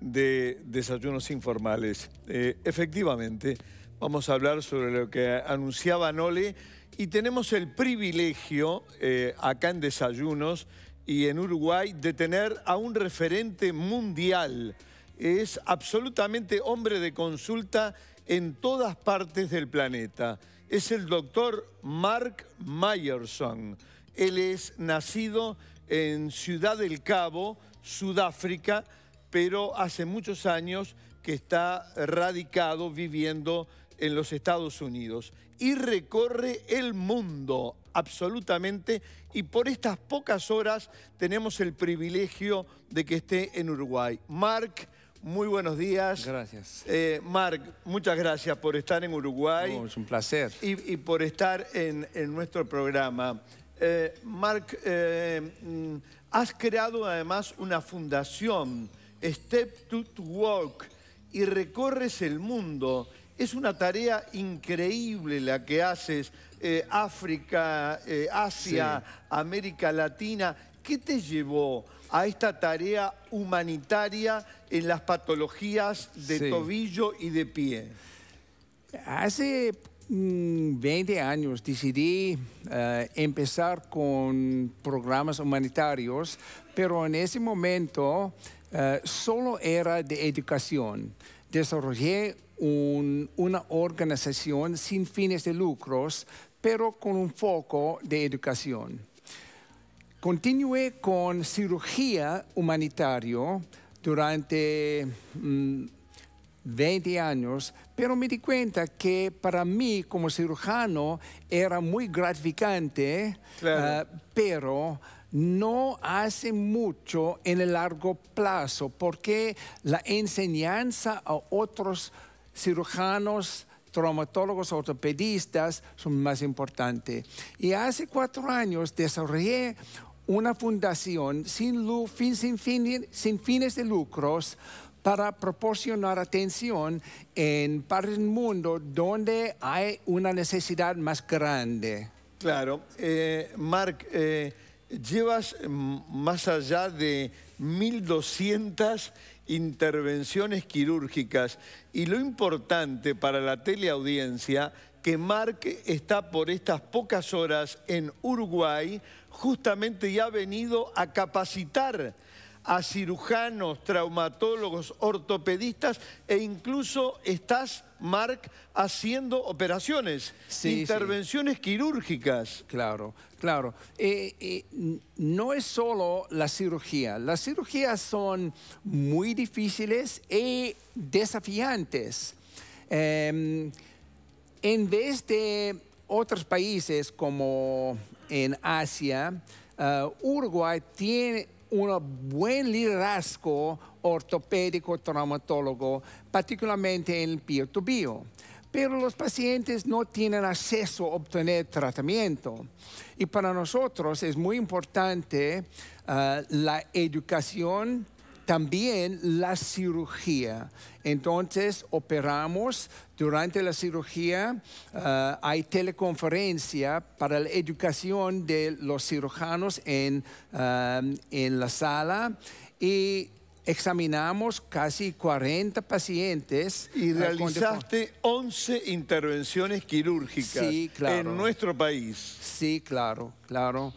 de desayunos informales. Eh, efectivamente, vamos a hablar sobre lo que anunciaba Nole y tenemos el privilegio eh, acá en Desayunos y en Uruguay de tener a un referente mundial. Es absolutamente hombre de consulta en todas partes del planeta. Es el doctor Mark Myerson. Él es nacido en Ciudad del Cabo, Sudáfrica, pero hace muchos años que está radicado viviendo en los Estados Unidos y recorre el mundo absolutamente y por estas pocas horas tenemos el privilegio de que esté en Uruguay. Marc, muy buenos días. Gracias. Eh, Marc, muchas gracias por estar en Uruguay. es un placer. Y, por estar en, nuestro programa. Eh, Marc, eh, mm, has creado además una fundación Step to, Walk, y recorres el mundo. Es una tarea increíble la que haces. Eh, África, eh, Asia, América Latina. ¿Qué te llevó a esta tarea humanitaria en las patologías de tobillo y de pie? Hace 20 mm, años decidí eh, empezar con programas humanitarios, pero en ese momento eh, solo era de educación. Desarrollé una organización sin fines de lucros, pero con un foco de educación. Continué con cirugía humanitaria durante 20 mm, años, pero me di cuenta que para mí como cirujano era muy gratificante, eh, pero no hace mucho en el largo plazo, porque la enseñanza a otros cirujanos, traumatólogos, ortopedistas son más importantes. Y hace cuatro años desarrollé una fundación sin, fines de lucros para proporcionar atención en partes del mundo donde hay una necesidad más grande. Claro. Eh, Mark, eh, llevas eh, más allá de 1.200 intervenciones quirúrgicas y lo importante para la teleaudiencia que Mark está por estas pocas horas en Uruguay justamente y ha venido a capacitar a cirujanos, traumatólogos, ortopedistas e incluso estás, Marc, haciendo operaciones, intervenciones quirúrgicas. Claro, claro. Eh, eh, no es solo la cirugía. Las cirugías son muy difíciles y e desafiantes. Em, en vez de otros países como en Asia, eh, Uruguay tiene un buen liderazgo ortopédico traumatólogo, particularmente en el peer to Pero los pacientes no tienen acceso a obtener tratamiento. Y para nosotros es muy importante ah, la educación también la cirugía. Entonces operamos durante la cirugía, eh, hay teleconferencia para la educación de los cirujanos en, eh, la sala y examinamos casi 40 pacientes. Y eh, realizaste 11 intervenciones quirúrgicas en nuestro país. Sí, claro, claro.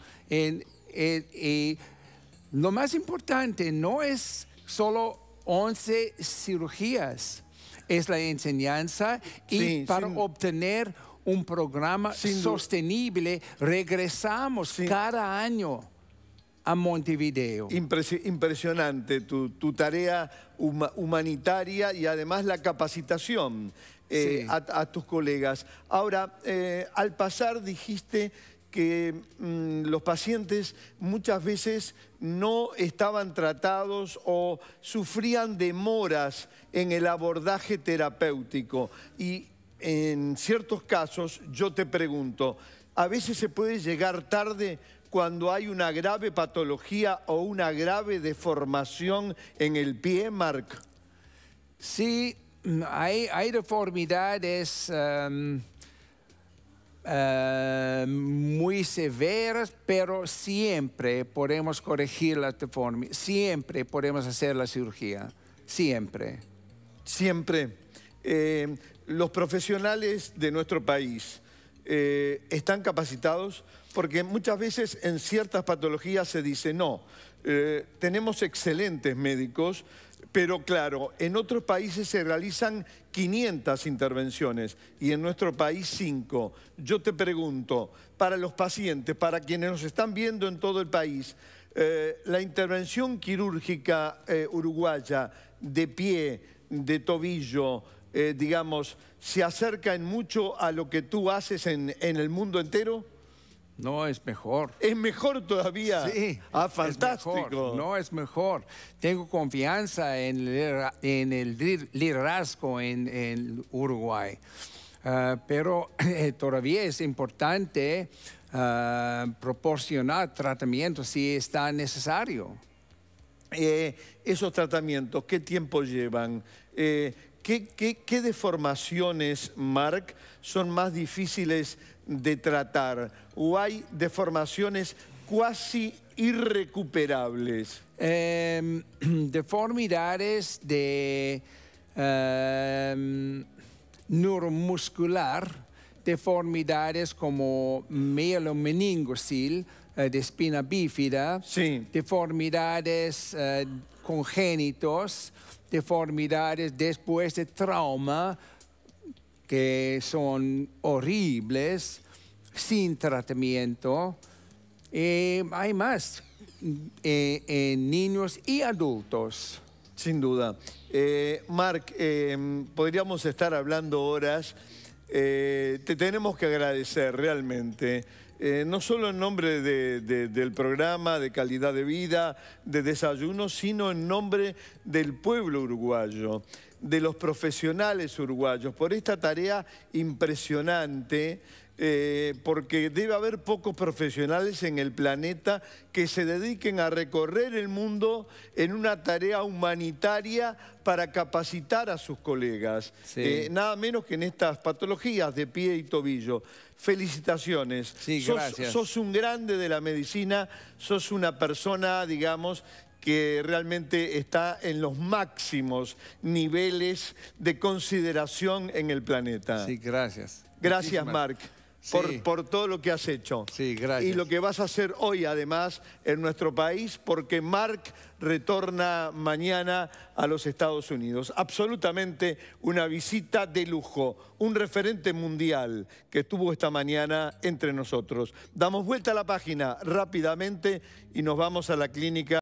Lo más importante no es solo 11 cirugías, es la enseñanza y para obtener un programa sostenible regresamos cada año a Montevideo. impresionante tu, tarea humanitaria y además la capacitación eh, a, tus colegas. Ahora, eh, al pasar dijiste que mm, los pacientes muchas veces no estaban tratados o sufrían demoras en el abordaje terapéutico. Y en ciertos casos, yo te pregunto, a veces se puede llegar tarde cuando hay una grave patología o una grave deformación en el pie, Mark? Sí, mm, hay, deformidades em, eh, muy severas, pero siempre podemos corregir la forma, siempre podemos hacer la cirugía, siempre. Siempre. Eh, los profesionales de nuestro país eh, están capacitados porque muchas veces en ciertas patologías se dice, no, tenemos excelentes médicos, pero claro, en otros países se realizan 500 intervenciones y en nuestro país 5. Yo te pregunto, para los pacientes, para quienes nos están viendo en todo el país, eh, la intervención quirúrgica eh, uruguaya de pie, de tobillo, eh, digamos, ¿se acerca en mucho a lo que tú haces en el mundo entero? No, es mejor. Es mejor todavía. Sí. Ah, fantástico. No, es mejor. Tengo confianza en el, en el liderazgo en, Uruguay. Ah, pero eh, todavía es importante ah, proporcionar tratamientos si está necesario. Eh, esos tratamientos, ¿qué tiempo llevan? Eh, ¿Qué, deformaciones, Mark, son más difíciles de tratar? ¿O hay deformaciones cuasi irrecuperables? deformidades em, de em, neuromuscular, deformidades como mielomeningocil, eh, de espina bífida, deformidades eh, congénitos, deformidades después de trauma, que son horribles, sin tratamiento. Eh, hay más en niños y adultos. Sin duda. Marc, podríamos estar hablando horas. te tenemos que agradecer realmente eh, no solo en nombre del programa de calidad de vida, de desayuno, sino en nombre del pueblo uruguayo, de los profesionales uruguayos, por esta tarea impresionante eh, porque debe haber pocos profesionales en el planeta que se dediquen a recorrer el mundo en una tarea humanitaria para capacitar a sus colegas, eh, nada menos que en estas patologías de pie y tobillo. Felicitaciones. Sí, sos, gracias. sos un grande de la medicina, sos una persona, digamos, que realmente está en los máximos niveles de consideración en el planeta. Sí, gracias. Gracias, Marc. Por, todo lo que has hecho. Sí, gracias. Y lo que vas a hacer hoy, además, en nuestro país, porque Mark retorna mañana a los Estados Unidos. Absolutamente una visita de lujo, un referente mundial que estuvo esta mañana entre nosotros. Damos vuelta a la página rápidamente y nos vamos a la clínica.